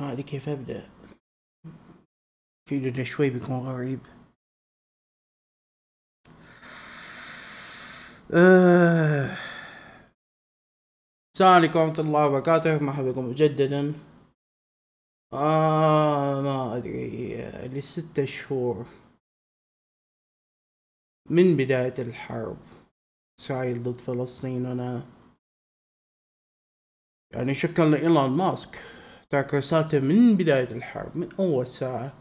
ما آه، ادري كيف ابدا لنا شوي بيكون غريب آه. السلام عليكم ورحمة الله وبركاته مرحبا بكم مجددا آه ما أدري لستة شهور من بداية الحرب إسرائيل ضد فلسطين أنا يعني شكرا لإيلون ماسك ترك من بداية الحرب من أول ساعة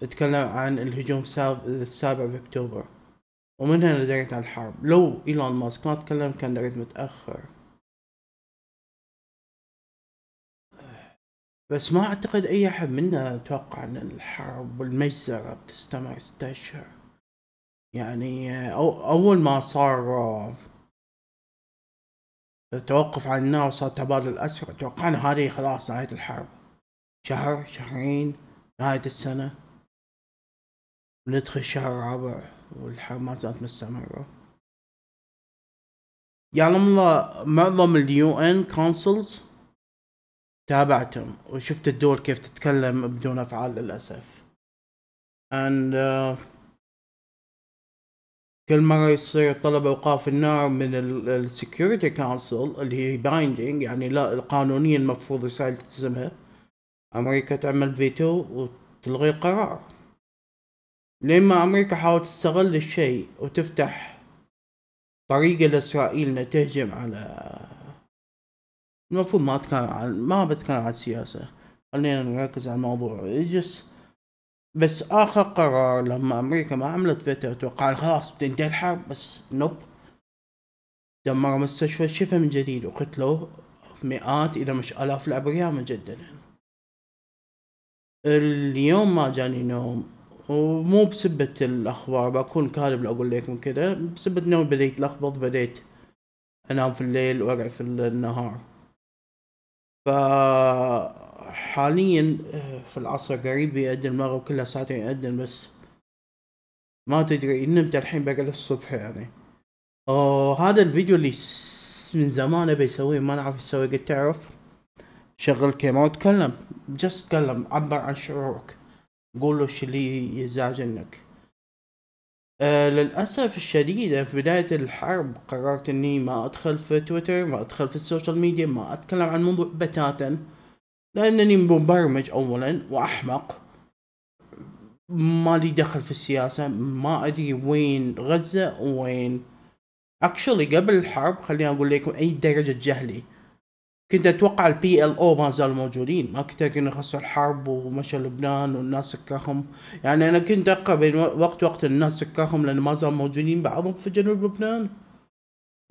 تكلم عن الهجوم السابع في أكتوبر ومن هنا دريت عن الحرب لو إيلون ماسك ما تكلم كان دريت متأخر بس ما أعتقد أي أحد منا توقع أن الحرب والمجزرة بتستمر ستة أشهر يعني أول ما صار توقف عن النار وصار تبادل الأسرة توقعنا هذه خلاص نهاية الحرب شهر شهرين نهاية السنة ندخل الشهر الرابع والحرب ما زالت مستمرة يعلم الله معظم اليو ان كونسلز تابعتهم وشفت الدول كيف تتكلم بدون افعال للاسف and uh, كل مرة يصير طلب اوقاف النار من السكيورتي كونسل اللي هي بايندينج يعني لا قانونيا المفروض اسرائيل تلتزمها امريكا تعمل فيتو وتلغي القرار لما امريكا حاولت تستغل الشيء وتفتح طريقة لاسرائيل انها تهجم على المفروض ما اتكلم عن ما بتكلم عن السياسة خلينا نركز على الموضوع اجس بس اخر قرار لما امريكا ما عملت فتره توقع خلاص بتنتهي الحرب بس نوب دمروا مستشفى الشفا من جديد وقتلوا مئات اذا مش الاف الابرياء مجددا اليوم ما جاني نوم ومو بسبة الاخبار بكون كاذب لو اقول لكم كذا بسبة نوم بديت لخبط بديت انام في الليل وارع في النهار ف حاليا آه، في العصر قريب يأذن المغرب كلها ساعتين يأذن بس ما تدري نمت الحين بقل الصبح يعني هذا الفيديو اللي من زمان ابي اسويه ما نعرف اسويه قلت تعرف شغل كاميرا وتكلم جس تكلم عبر عن شعورك قول له اللي يزعجنك آه للأسف الشديد في بداية الحرب قررت إني ما أدخل في تويتر ما أدخل في السوشيال ميديا ما أتكلم عن موضوع بتاتا لأنني مبرمج أولا وأحمق ما لي دخل في السياسة ما أدري وين غزة وين اكشلي قبل الحرب خليني أقول لكم أي درجة جهلي كنت أتوقع البي ال أو ما زالوا موجودين ما كنت أدري إنه الحرب ومشى لبنان والناس سكرهم يعني أنا كنت أقرأ بين وقت وقت الناس سكرهم لأن ما زالوا موجودين بعضهم في جنوب لبنان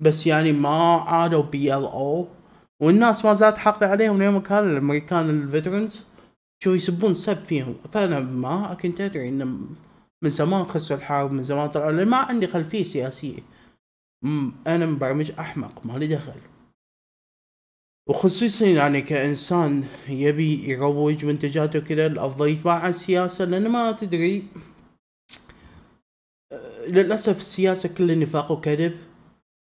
بس يعني ما عادوا بي ال أو والناس ما زالت حاقده عليهم ليومك كان الامريكان الفيترنز شو يسبون سب فيهم فانا ما كنت ادري ان من زمان خسروا الحرب من زمان طلعوا لان ما عندي خلفيه سياسيه انا مبرمج احمق ما لي دخل وخصوصا يعني كانسان يبي يروج منتجاته كذا الافضل يتباع عن السياسه لان ما تدري أه، للاسف السياسه كلها نفاق وكذب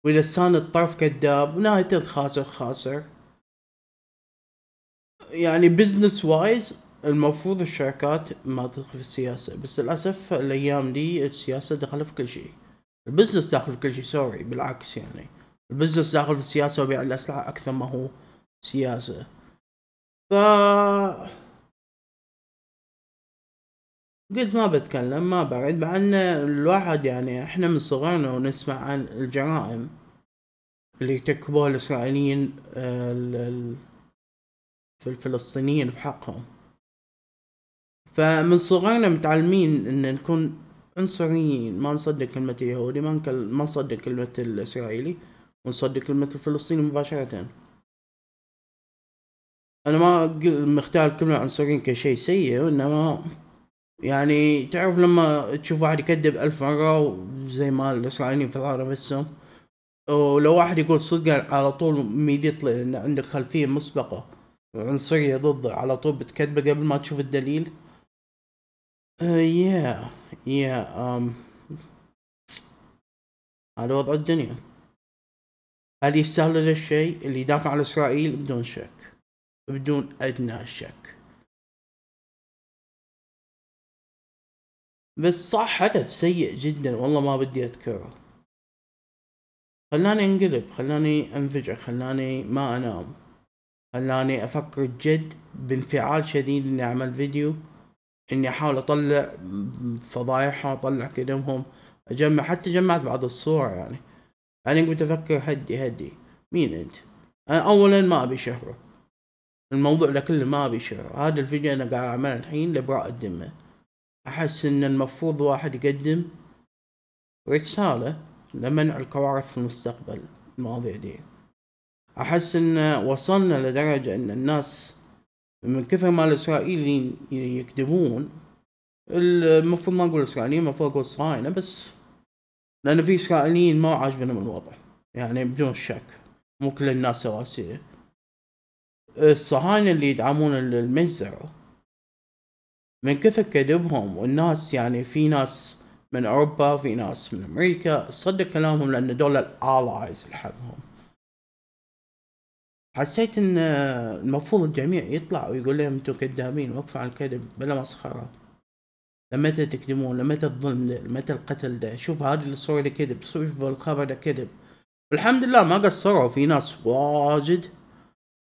ولسان الطرف كذاب ونهايته الخاسر خاسر يعني بزنس وايز المفروض الشركات ما تدخل في السياسة بس للأسف الأيام دي السياسة دخلت في كل شيء البزنس داخل في كل شيء سوري بالعكس يعني البزنس داخل في السياسة وبيع الأسلحة أكثر ما هو سياسة ف قلت ما بتكلم ما برد مع ان الواحد يعني احنا من صغرنا ونسمع عن الجرائم اللي تكبر الاسرائيليين في الفلسطينيين في حقهم فمن صغرنا متعلمين ان نكون عنصريين ما نصدق كلمة اليهودي ما ما نصدق كلمة الاسرائيلي ونصدق كلمة الفلسطيني مباشرة انا ما مختار كلمة عنصريين كشيء سيء وانما يعني تعرف لما تشوف واحد يكذب ألف مرة زي ما الإسرائيليين في ظهر نفسهم ولو واحد يقول صدق على طول ميديتلي لأن عندك خلفية مسبقة عنصرية ضده على طول بتكذبه قبل ما تشوف الدليل يا يا أم هذا وضع الدنيا هل يستاهل الشيء اللي يدافع عن إسرائيل بدون شك بدون أدنى شك بس صح هدف سيء جدا والله ما بدي اذكره خلاني انقلب خلاني انفجع خلاني ما انام خلاني افكر جد بانفعال شديد اني اعمل فيديو اني احاول اطلع فضايحهم اطلع كلمهم اجمع حتى جمعت بعض الصور يعني انا قمت افكر هدي هدي مين انت انا اولا ما ابي شهره الموضوع لكل كله ما ابي شهره هذا الفيديو انا قاعد اعمله الحين لبراء الدمه أحس إن المفروض واحد يقدم رسالة لمنع الكوارث في المستقبل المواضيع دي أحس إن وصلنا لدرجة إن الناس من كثر ما الإسرائيليين يكذبون المفروض ما أقول إسرائيليين المفروض أقول الصهاينة بس لأن في إسرائيليين ما عاجبهم الوضع يعني بدون شك مو كل الناس سواسية الصهاينة اللي يدعمون المجزرة من كثر كذبهم والناس يعني في ناس من اوروبا في ناس من امريكا صدق كلامهم لان دول الالايز الحبهم حسيت ان المفروض الجميع يطلع ويقول لهم انتم كذابين وقفوا عن الكذب بلا مسخره لمتى تكذبون لمتى الظلم ده لمتى القتل ده شوف هذه الصورة ده كذب شوف الخبر ده كذب الحمد لله ما قصروا في ناس واجد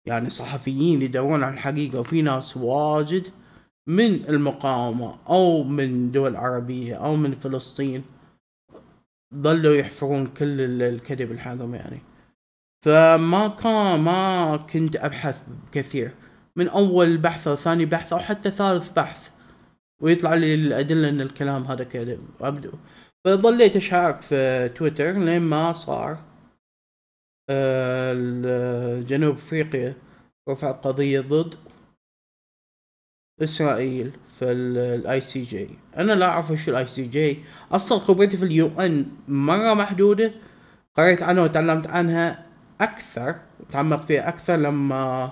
يعني صحفيين يدورون على الحقيقة وفي ناس واجد من المقاومة أو من دول عربية أو من فلسطين ظلوا يحفرون كل الكذب الحقهم يعني فما كان ما كنت أبحث كثير من أول بحث أو ثاني بحث أو حتى ثالث بحث ويطلع لي الأدلة أن الكلام هذا كذب أبدو فظليت أشارك في تويتر لين ما صار آه، جنوب أفريقيا رفع قضية ضد اسرائيل في الاي سي جي انا لا اعرف ايش الاي سي جي اصلا خبرتي في اليو ان مره محدوده قريت عنها وتعلمت عنها اكثر تعمقت فيها اكثر لما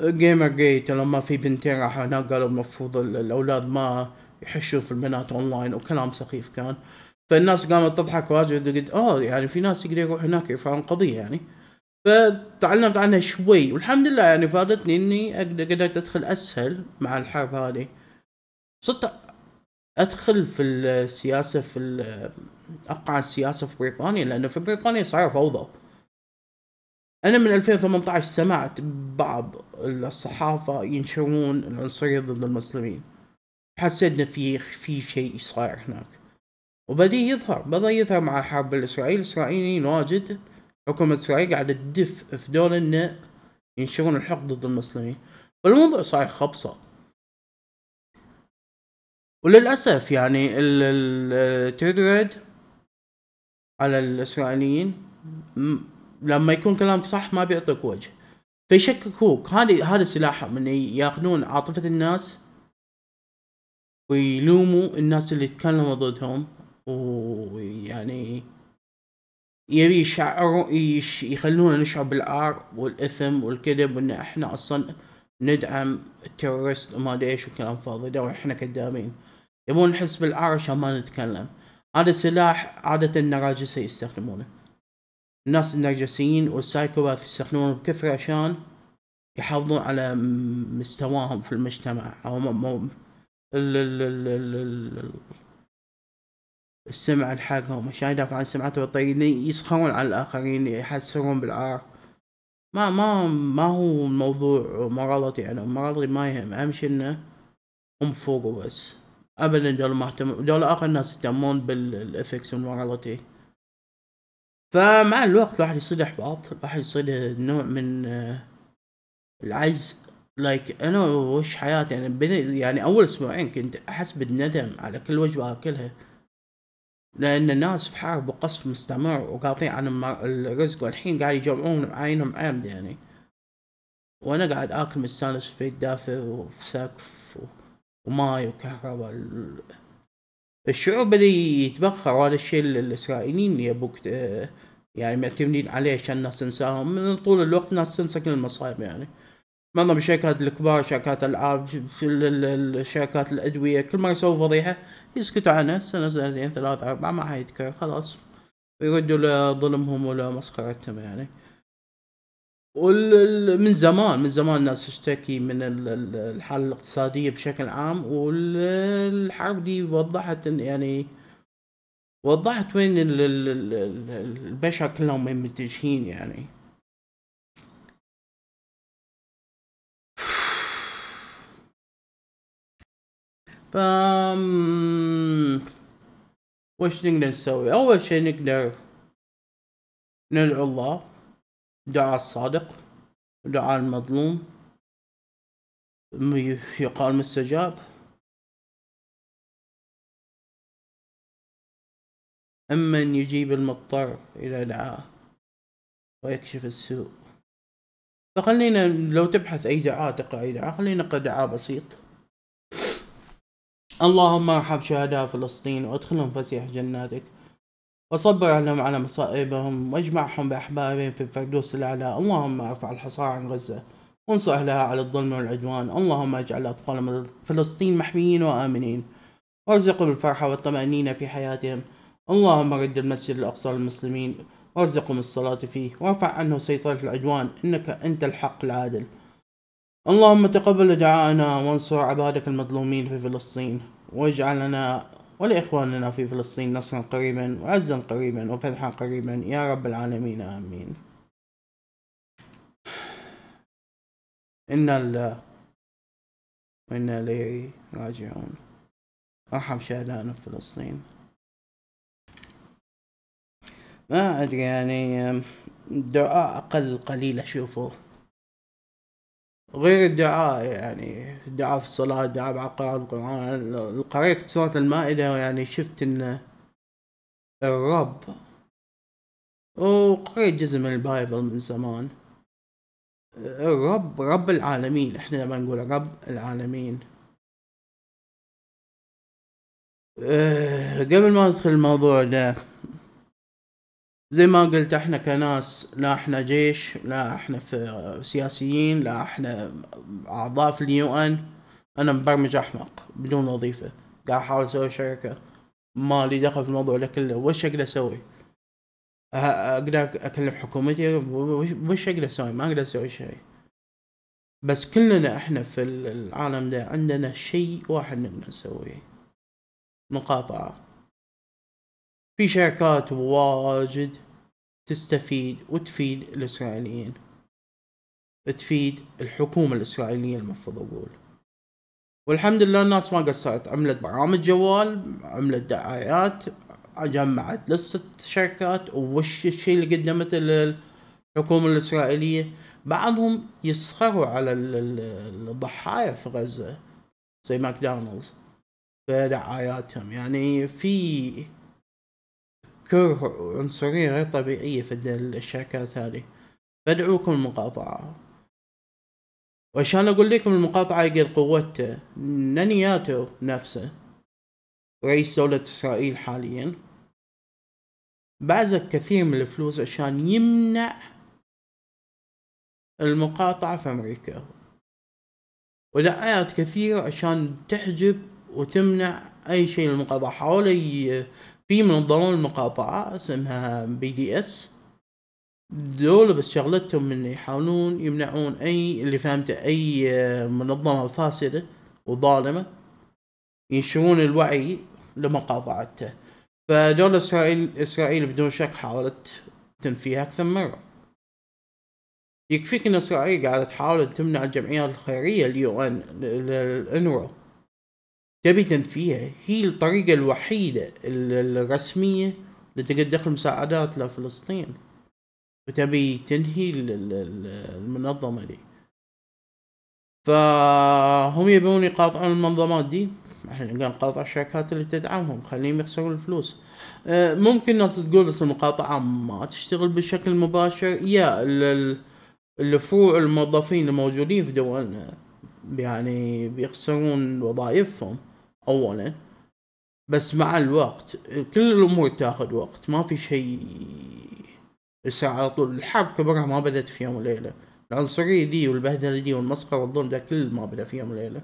جيمر جيت لما في بنتين راحوا هناك قالوا المفروض الاولاد ما يحشون في البنات اونلاين وكلام سخيف كان فالناس قامت تضحك واجد وقلت اوه يعني في ناس يقدروا يروح هناك يرفعون قضيه يعني فتعلمت عنها شوي والحمد لله يعني فادتني اني اقدر قدرت ادخل اسهل مع الحرب هذه صرت ادخل في السياسه في اقع السياسه في بريطانيا لانه في بريطانيا صار فوضى انا من 2018 سمعت بعض الصحافه ينشرون العنصريه ضد المسلمين حسيت ان في في شيء صاير هناك وبدي يظهر بدا يظهر مع الحرب الاسرائيليه الاسرائيليين واجد حكومة إسرائيل قاعدة تدف في دول إنه ينشرون الحق ضد المسلمين والموضوع صاير خبصة وللأسف يعني التردريد على الإسرائيليين لما يكون كلامك صح ما بيعطيك وجه فيشككوك هذه هذا سلاحهم انه ياخذون عاطفة الناس ويلوموا الناس اللي تكلموا ضدهم ويعني يبي يشعروا يش يخلونا نشعر بالعار والاثم والكذب وان احنا اصلا ندعم التيرورست وما ادري ايش وكلام فاضي ده واحنا كذابين يبون نحس بالعار عشان ما نتكلم هذا سلاح عادة النراجسة يستخدمونه الناس النرجسيين والسايكوباث يستخدمونه بكثرة عشان يحافظون على مستواهم في المجتمع او السمعة الحقهم عشان يدافع عن سمعته بالطريقة يسخرون على الآخرين يحسرون بالعار ما ما ما هو موضوع مرضتي يعني مرضي ما يهم أهم شي إنه هم فوق بس أبدا دول ما اهتموا دول آخر الناس يهتمون بالإثكس والمرضتي فمع الوقت الواحد يصير إحباط الواحد يصير نوع من آه، العجز لايك like انا وش حياتي يعني يعني اول اسبوعين كنت احس بالندم على كل وجبه اكلها لان الناس في حرب وقصف مستمر وقاطعين عن الرزق والحين قاعد يجمعون عينهم عمد يعني وانا قاعد اكل مستانس في بيت دافئ وفي سقف وماي وكهرباء الشعوب اللي يتبخر هذا الشيء الاسرائيليين يبوك آه، يعني معتمدين عليه عشان الناس تنساهم من طول الوقت الناس تنسى كل المصايب يعني معظم الشركات الكبار شركات العاب شركات الادويه كل ما يسوي فضيحه يسكتوا عنها سنه سنتين ثلاث اربعه ما حيتكرر خلاص ويردوا لظلمهم ولا مسخرتهم يعني ومن زمان من زمان الناس تشتكي من الحاله الاقتصاديه بشكل عام والحرب دي وضحت يعني وضحت وين البشر كلهم متجهين يعني ف وش نقدر نسوي اول شيء نقدر ندعو الله دعاء الصادق دعاء المظلوم يقال مستجاب أمن يجيب المضطر إلى دعاء ويكشف السوء فخلينا لو تبحث أي دعاء تقرأ أي دعاء خلينا نقرأ دعاء بسيط اللهم ارحم شهداء فلسطين وادخلهم فسيح جناتك وصبر عليهم على مصائبهم واجمعهم بأحبابهم في الفردوس الأعلى اللهم ارفع الحصار عن غزة وانصر أهلها على الظلم والعدوان اللهم اجعل أطفال فلسطين محميين وآمنين وارزقهم الفرحة والطمأنينة في حياتهم اللهم رد المسجد الأقصى للمسلمين وارزقهم الصلاة فيه وارفع عنه سيطرة العدوان إنك أنت الحق العادل اللهم تقبل دعاءنا وانصر عبادك المظلومين في فلسطين واجعل لنا ولإخواننا في فلسطين نصرا قريبا وعزا قريبا وفتحا قريبا يا رب العالمين آمين إنا لله وإنا إليه راجعون أرحم شهدائنا في فلسطين ما أدري يعني دعاء أقل قليل أشوفه غير الدعاء يعني الدعاء في الصلاة الدعاء بعد القرآن قريت سورة المائدة يعني شفت إن الرب وقريت جزء من البايبل من زمان الرب رب العالمين احنا لما نقول رب العالمين آه، قبل ما ندخل الموضوع ده زي ما قلت احنا كناس لا احنا جيش لا احنا في سياسيين لا احنا اعضاء في اليو ان انا مبرمج احمق بدون وظيفة قاعد احاول اسوي شركة ما لي دخل في الموضوع ده كله وش اقدر اسوي؟ اقدر اكلم حكومتي وش اقدر اسوي؟ ما اقدر اسوي شيء بس كلنا احنا في العالم ده عندنا شيء واحد نقدر نسويه مقاطعة في شركات واجد تستفيد وتفيد الإسرائيليين تفيد الحكومة الإسرائيلية المفروض أقول والحمد لله الناس ما قصرت عملت برامج جوال عملت دعايات جمعت لستة شركات وش الشيء اللي قدمته للحكومة الإسرائيلية بعضهم يسخروا على الضحايا في غزة زي ماكدونالدز في دعاياتهم يعني في كره عنصريه غير طبيعيه في الشركات هذه فادعوكم المقاطعه وعشان اقول لكم المقاطعه يقل قوته نانياتو نفسه رئيس دولة اسرائيل حاليا بعزك كثير من الفلوس عشان يمنع المقاطعة في امريكا ودعايات كثيرة عشان تحجب وتمنع اي شيء للمقاطعة حاولوا في منظمة المقاطعة اسمها بي دي اس دول بس شغلتهم ان يحاولون يمنعون اي اللي فهمته اي آه، منظمة فاسدة وظالمة ينشرون الوعي لمقاطعته فدولة اسرائيل اسرائيل بدون شك حاولت تنفيها اكثر مرة يكفيك ان اسرائيل قاعدة تحاول تمنع الجمعيات الخيرية اليو ان الانرو تبي تنفيها هي الطريقة الوحيدة الرسمية لتقدر تدخل مساعدات لفلسطين وتبي تنهي المنظمة دي فهم يبون يقاطعون المنظمات دي احنا قاعد نقاطع الشركات اللي تدعمهم خليهم يخسرون الفلوس أه، ممكن ناس تقول بس المقاطعة ما تشتغل بشكل مباشر يا الفروع الموظفين الموجودين في دولنا يعني بيخسرون وظائفهم اولا بس مع الوقت كل الامور تاخذ وقت ما في شيء بس على طول الحرب كبرها ما بدت في يوم وليله العنصريه دي والبهدله دي والمسخره والظلم ده كل ما بدا في يوم وليله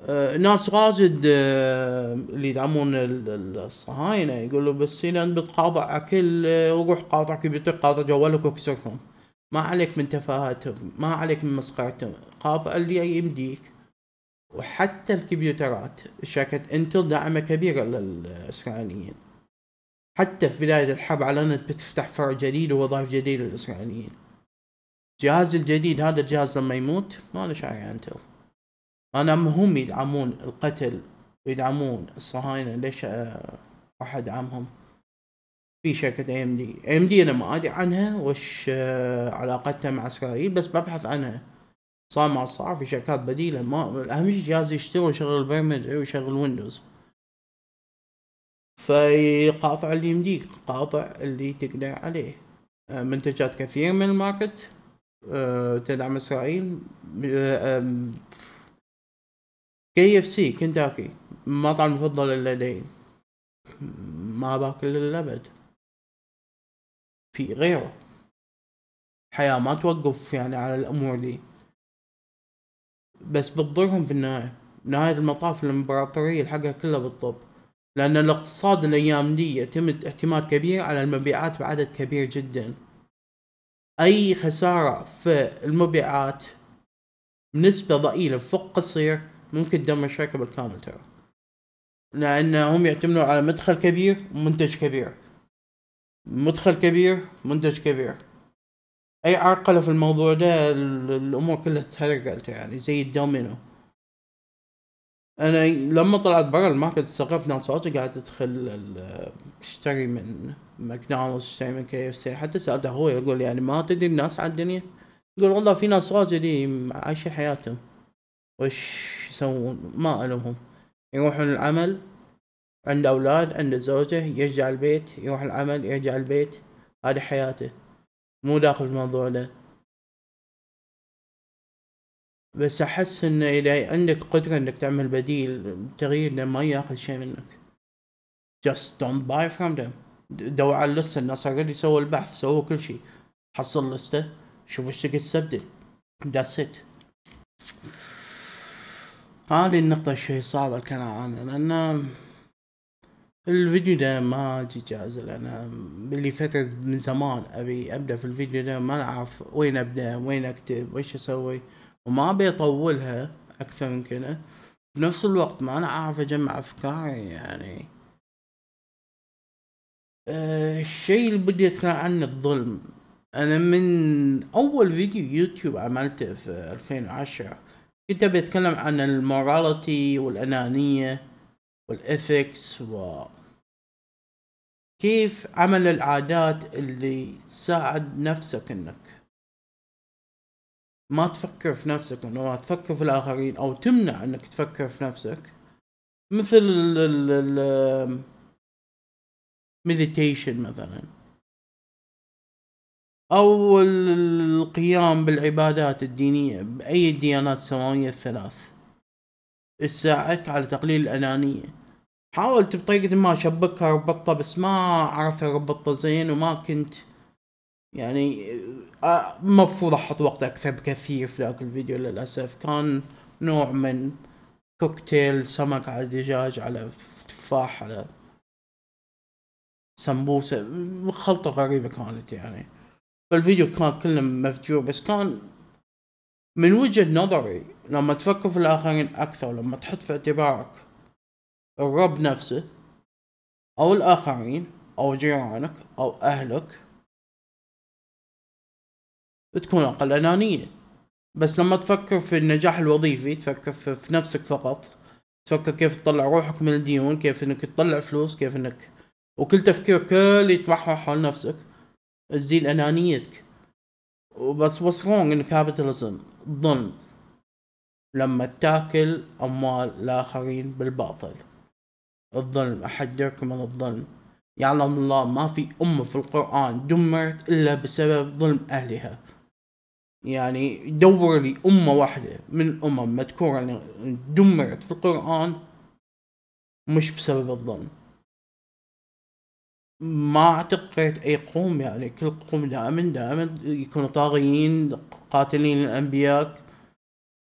آه، ناس واجد آه، اللي يدعمون الصهاينه يقولوا بس إذا انت بتقاطع اكل آه، وروح قاطع كمبيوتر قاطع جوالك واكسرهم ما عليك من تفاهاتهم ما عليك من مسخرتهم قاطع اللي يمديك وحتى الكمبيوترات شركة انتل داعمة كبيرة للإسرائيليين حتى في بداية الحرب أعلنت بتفتح فرع جديد ووظائف جديدة للإسرائيليين الجهاز الجديد هذا الجهاز لما يموت ما له شعر انتل يعني أنا هم يدعمون القتل ويدعمون الصهاينة ليش راح آه، أدعمهم في شركة اي ام دي اي ام دي أنا ما أدري عنها وش آه، علاقتها مع إسرائيل بس ببحث عنها صار مع في شركات بديلة ما أهم شيء جهاز يشتغل ويشغل البرمجة ويشغل ويندوز فيقاطع اللي يمديك قاطع اللي تقدر عليه آه، منتجات كثير من الماركت آه، تدعم إسرائيل آه، كي اف سي كنتاكي المطعم المفضل لدي ما باكل للأبد في غيره الحياة ما توقف يعني على الأمور دي بس بتضرهم في النهاية نهاية المطاف الإمبراطورية حقها كلها بالطب لأن الاقتصاد الأيام دي يعتمد اعتماد كبير على المبيعات بعدد كبير جدا أي خسارة في المبيعات بنسبة ضئيلة فوق قصير ممكن تدمر الشركة بالكامل ترى لأنهم يعتمدون على مدخل كبير ومنتج كبير مدخل كبير منتج كبير اي عرقله في الموضوع ده الامور كلها تهرقلت يعني زي الدومينو انا لما طلعت برا الماركت استغربت ناس واجد قاعد تدخل تشتري من ماكدونالدز تشتري من كي اف سي حتى سالت اخوي يقول يعني ما تدري الناس على الدنيا يقول والله في ناس واجد عايشين حياتهم وش يسوون ما الومهم يروحون العمل عنده اولاد عنده زوجه يرجع البيت يروح العمل يرجع البيت هذه حياته مو داخل الموضوع له بس احس ان اذا عندك قدرة انك تعمل بديل تغيير ما ياخذ شيء منك just don't buy from them دور على اللستة الناس اللي سووا البحث سووا كل شيء حصل لستة شوف ايش تقدر تستبدل that's it هذه النقطة شوي صعبة الكلام عنها لأن الفيديو ده ما جي جاهز انا اللي فتت من زمان ابي ابدا في الفيديو ده ما اعرف وين ابدا وين اكتب وش اسوي وما ابي اطولها اكثر من كذا بنفس الوقت ما انا اعرف اجمع افكاري يعني آه، الشيء اللي بدي اتكلم عنه الظلم انا من اول فيديو يوتيوب عملته في 2010 كنت ابي اتكلم عن الموراليتي والانانيه والإثكس و كيف عمل العادات اللي تساعد نفسك انك ما تفكر في نفسك انه تفكر في الاخرين او تمنع انك تفكر في نفسك مثل المديتيشن مثلا او القيام بالعبادات الدينية باي الديانات السماوية الثلاث تساعدك على تقليل الانانية حاولت بطريقة ما اشبكها اربطها بس ما عرفت اربطها زين وما كنت يعني المفروض آه، احط وقت اكثر بكثير في ذاك الفيديو للاسف كان نوع من كوكتيل سمك على دجاج على تفاح على سمبوسة خلطة غريبة كانت يعني فالفيديو كان كله مفجور بس كان من وجهة نظري لما تفكر في الآخرين أكثر لما تحط في اعتبارك الرب نفسه أو الآخرين أو جيرانك أو أهلك بتكون أقل أنانية بس لما تفكر في النجاح الوظيفي تفكر في نفسك فقط تفكر كيف تطلع روحك من الديون كيف انك تطلع فلوس كيف انك وكل تفكيرك كل يتمحور حول نفسك تزيل انانيتك وبس واتس رونج ان كابيتالزم ظلم لما تاكل اموال الاخرين بالباطل الظلم أحذركم من الظلم يعلم الله ما في أمة في القرآن دمرت إلا بسبب ظلم أهلها يعني دور لي أمة واحدة من الأمم مذكورة دمرت في القرآن مش بسبب الظلم ما اعتقد اي قوم يعني كل قوم دائما دائما يكونوا طاغيين قاتلين الانبياء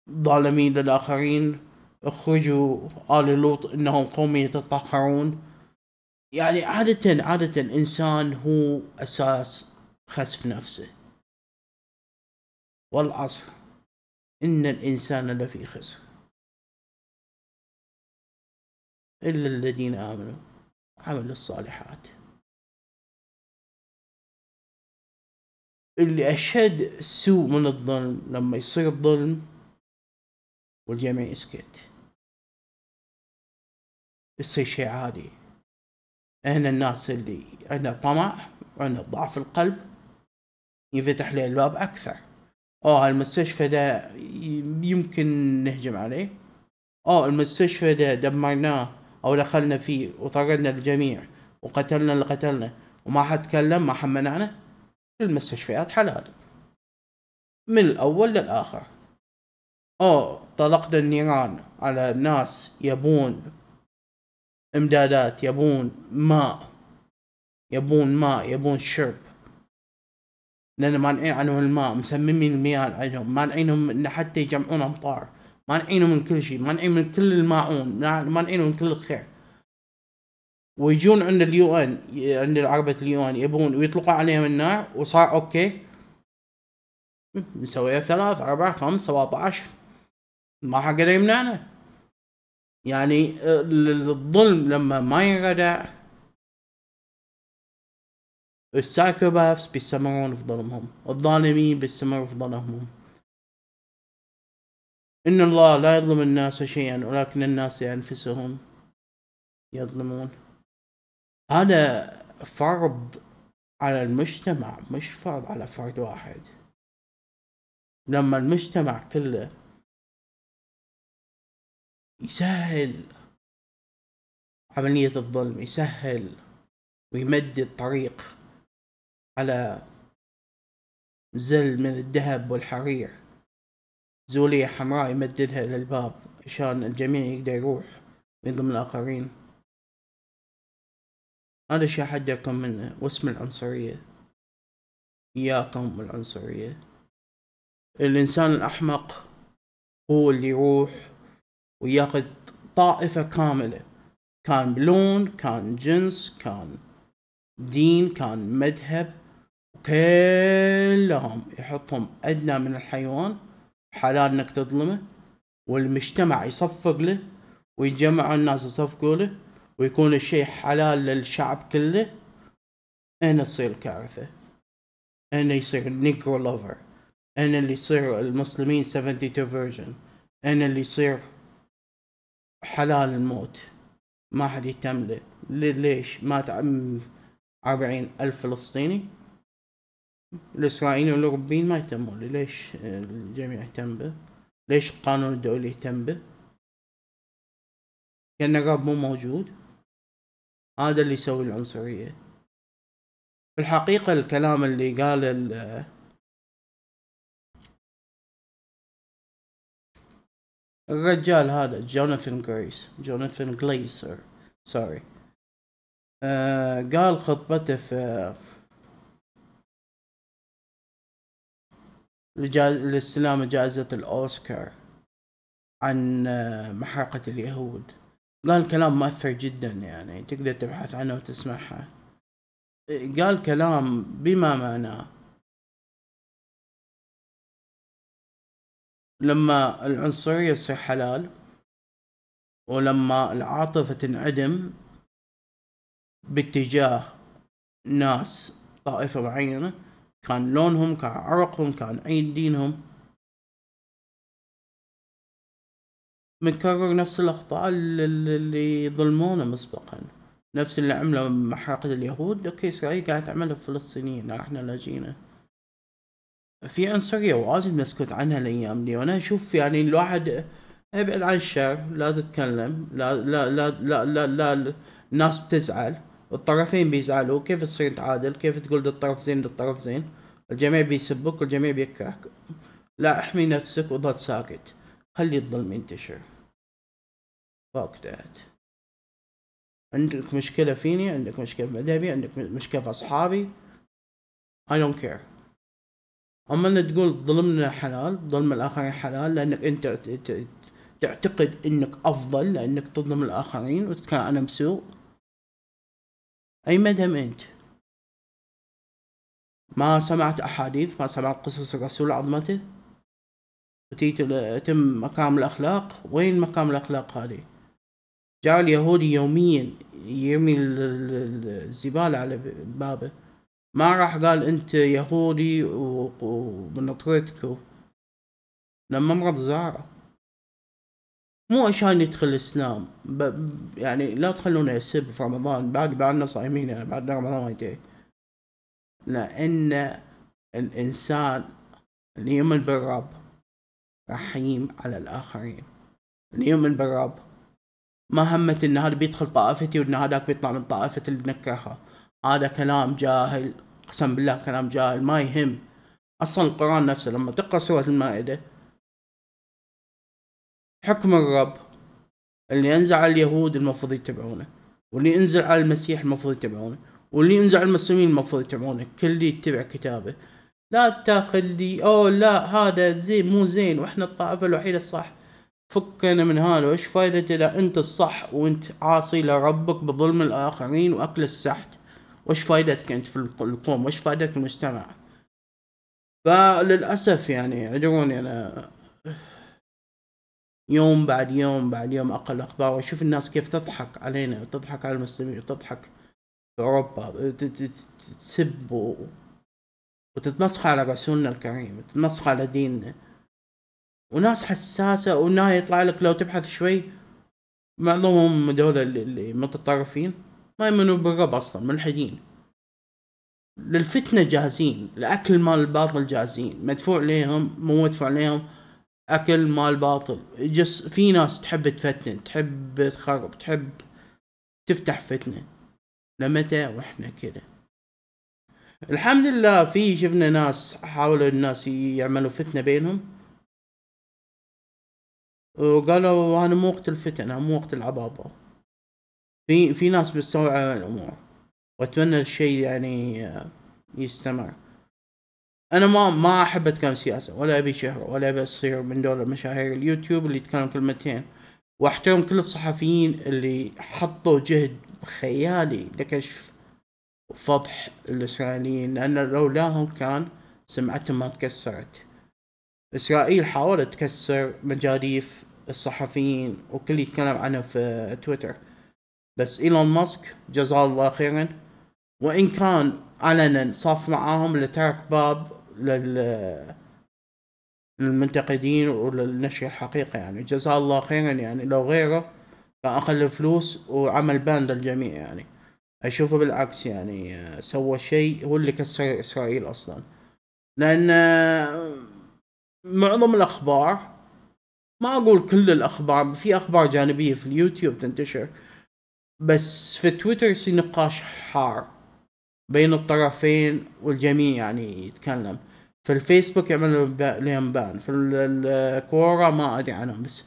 ظالمين للاخرين اخرجوا آل لوط انهم قوم يتطهرون يعني عادة عادة الانسان هو اساس خسف نفسه والعصر ان الانسان لفي خسر الا الذين امنوا عملوا الصالحات اللي أشد سوء من الظلم لما يصير الظلم والجميع يسكت يصير شيء عادي هنا الناس اللي عندها طمع وعندها ضعف القلب ينفتح له الباب اكثر او آه، المستشفى ده يمكن نهجم عليه او آه، المستشفى ده دمرناه او دخلنا فيه وطردنا الجميع وقتلنا اللي قتلنا وما حد تكلم ما حد منعنا المستشفيات حلال من الاول للاخر او آه، طلقنا النيران على ناس يبون امدادات يبون ماء يبون ماء يبون شرب لان مانعين عنهم الماء مسممين المياه عندهم مانعينهم ان حتى يجمعون امطار مانعينهم من كل شيء مانعين من كل الماعون مانعينهم من كل الخير ويجون عند اليو ان عند عربة اليو ان يبون ويطلقوا عليهم النار وصار اوكي نسويها ثلاث اربع خمس سبعة عشر ما حد يمنعنا يعني آه، الظلم لما ما ينردع السايكوباثس بيستمرون في ظلمهم الظالمين بيستمروا في ظلمهم إن الله لا يظلم الناس شيئا ولكن الناس أنفسهم يظلمون هذا فرض على المجتمع مش فرض على فرد واحد لما المجتمع كله يسهل عملية الظلم يسهل ويمدد الطريق على زل من الذهب والحرير زولية حمراء يمددها للباب عشان الجميع يقدر يروح ضمن الآخرين هذا شي أحدكم منه واسم العنصرية إياكم العنصرية الإنسان الأحمق هو اللي يروح وياخذ طائفة كاملة كان لون كان جنس كان دين كان مذهب كلهم يحطهم أدنى من الحيوان حلال انك تظلمه والمجتمع يصفق له ويجمع الناس يصفقوا له ويكون الشيء حلال للشعب كله انا تصير الكارثة انا يصير نيجرو لوفر انا اللي يصير المسلمين 72 فيرجن انا اللي يصير حلال الموت ما حد يهتم له ليش مات أربعين ألف فلسطيني الإسرائيليين والأوروبيين ما يهتمون لي ليش الجميع يهتم به ليش القانون الدولي يهتم به كأن الرب مو موجود هذا اللي يسوي العنصرية في الحقيقة الكلام اللي قاله الرجال هذا جوناثان جريس جوناثان جليسر سوري قال خطبته في لاستلام جائزة الأوسكار عن آه، محرقة اليهود قال كلام مؤثر جدا يعني تقدر تبحث عنه وتسمعها آه، قال كلام بما معناه لما العنصرية تصير حلال ولما العاطفة تنعدم باتجاه ناس طائفة معينة كان لونهم كان عرقهم كان أي دينهم بنكرر نفس الأخطاء اللي ظلمونا مسبقا نفس اللي عمله محرقة اليهود أوكي إسرائيل قاعد تعملها في فلسطينيين إحنا لاجئين في عنصرية واجد مسكوت عنها الأيام دي وأنا أشوف يعني الواحد ابعد عن الشر لا تتكلم لا لا لا لا لا, لا الناس بتزعل الطرفين بيزعلوا كيف تصير تعادل كيف تقول للطرف زين للطرف زين الجميع بيسبك والجميع بيكرهك لا احمي نفسك وضل ساكت خلي الظلم ينتشر fuck ذات عندك مشكلة فيني عندك مشكلة في مذهبي عندك مشكلة في أصحابي I don't care اما ان تقول ظلمنا حلال ظلم الاخرين حلال لانك انت تعتقد انك افضل لانك تظلم الاخرين وتتكلم عن بسوء اي مدهم انت ما سمعت احاديث ما سمعت قصص الرسول عظمته وتيجي تم مقام الاخلاق وين مقام الاخلاق هذه جعل اليهودي يوميا يرمي الزبالة على بابه ما راح قال انت يهودي ومن طريقتكم لما مرض زارة مو عشان يدخل الاسلام يعني لا تخلونا يسب في رمضان بعد بعدنا صايمين يعني بعد رمضان ما يدري لان الانسان اللي يؤمن بالرب رحيم على الاخرين اللي يؤمن بالرب ما همت ان هذا بيدخل طائفتي وان هذاك بيطلع من طائفة اللي نكرها هذا كلام جاهل قسم بالله كلام جاهل ما يهم اصلا القران نفسه لما تقرا سوره المائده حكم الرب اللي انزل على اليهود المفروض يتبعونه واللي انزل على المسيح المفروض يتبعونه واللي انزل على المسلمين المفروض يتبعونه كل يتبع كتابه لا تاخذ لي او لا هذا زين مو زين واحنا الطائفه الوحيده الصح فكنا من هذا وايش فايدته اذا انت الصح وانت عاصي لربك بظلم الاخرين واكل السحت وش فائدتك انت في القوم وش فائدتك المجتمع فللاسف يعني عذروني انا يوم بعد يوم بعد يوم اقل اخبار واشوف الناس كيف تضحك علينا وتضحك على المسلمين وتضحك في اوروبا تسب وتتمسخ على رسولنا الكريم تتمسخ على ديننا وناس حساسة وناس يطلع لك لو تبحث شوي معظمهم دول اللي متطرفين ما يؤمنوا بالرب اصلا ملحدين للفتنه جاهزين الاكل مال الباطل جاهزين مدفوع لهم مو مدفوع لهم اكل مال باطل جس في ناس تحب تفتن تحب تخرب تحب تفتح فتنه لمتى واحنا كده الحمد لله في شفنا ناس حاولوا الناس يعملوا فتنه بينهم وقالوا انا مو وقت الفتن مو وقت العباطه في في ناس بتستوعب الأمور وأتمنى الشيء يعني آه، يستمر أنا ما ما أحب أتكلم سياسة ولا أبي شهرة ولا أبي أصير من دول مشاهير اليوتيوب اللي يتكلم كلمتين وأحترم كل الصحفيين اللي حطوا جهد خيالي لكشف وفضح الإسرائيليين لأن لولاهم كان سمعتهم ما تكسرت إسرائيل حاولت تكسر مجاديف الصحفيين وكل يتكلم عنه في تويتر بس ايلون ماسك جزاه الله خيرا وان كان علنا صاف معاهم لترك باب لل للمنتقدين وللنشر الحقيقي يعني جزاه الله خيرا يعني لو غيره كان اخذ الفلوس وعمل بان للجميع يعني اشوفه بالعكس يعني سوى شيء هو اللي كسر اسرائيل اصلا لان معظم الاخبار ما اقول كل الاخبار في اخبار جانبيه في اليوتيوب تنتشر بس في تويتر يصير نقاش حار بين الطرفين والجميع يعني يتكلم في الفيسبوك يعملوا لهم بان في الكورة ما ادري عنهم بس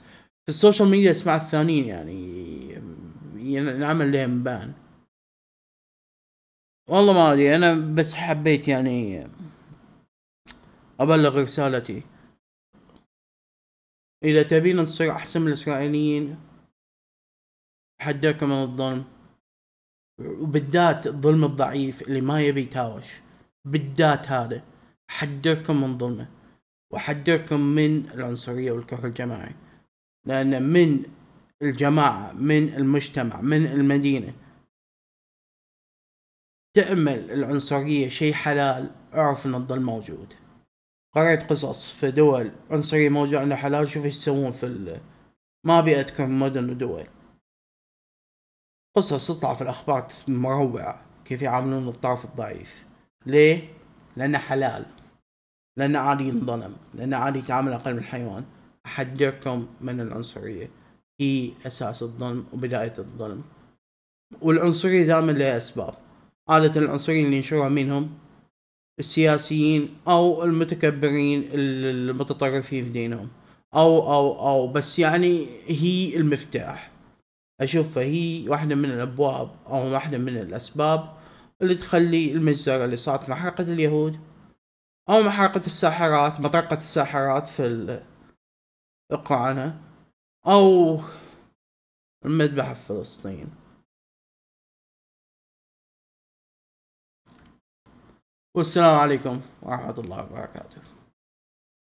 في السوشيال ميديا اسمع الثانيين يعني ينعمل لهم بان والله ما ادري انا بس حبيت يعني ابلغ رسالتي اذا تبين نصير احسن من الاسرائيليين حداكم من الظلم وبالذات الظلم الضعيف اللي ما يبي يتهاوش بالذات هذا حداكم من ظلمه وحداكم من العنصرية والكره الجماعي لأن من الجماعة من المجتمع من المدينة تأمل العنصرية شيء حلال اعرف ان الظلم موجود قرأت قصص في دول عنصرية موجودة عندها حلال شوف ايش يسوون في ما ابي اذكر مدن ودول قصص تطلع في الاخبار مروعه كيف يعاملون الطرف الضعيف ليه؟ لانه حلال لانه عادي ينظلم لانه عادي يتعامل اقل من الحيوان احذركم من العنصريه هي اساس الظلم وبدايه الظلم والعنصريه دائما لها اسباب عاده العنصريين اللي ينشروها منهم السياسيين او المتكبرين المتطرفين في دينهم او او او بس يعني هي المفتاح أشوفها هي واحدة من الأبواب أو واحدة من الأسباب اللي تخلي المجزرة اللي صارت في محرقة اليهود أو محرقة الساحرات مطرقة الساحرات في القرآن أو المذبحة في فلسطين والسلام عليكم ورحمة الله وبركاته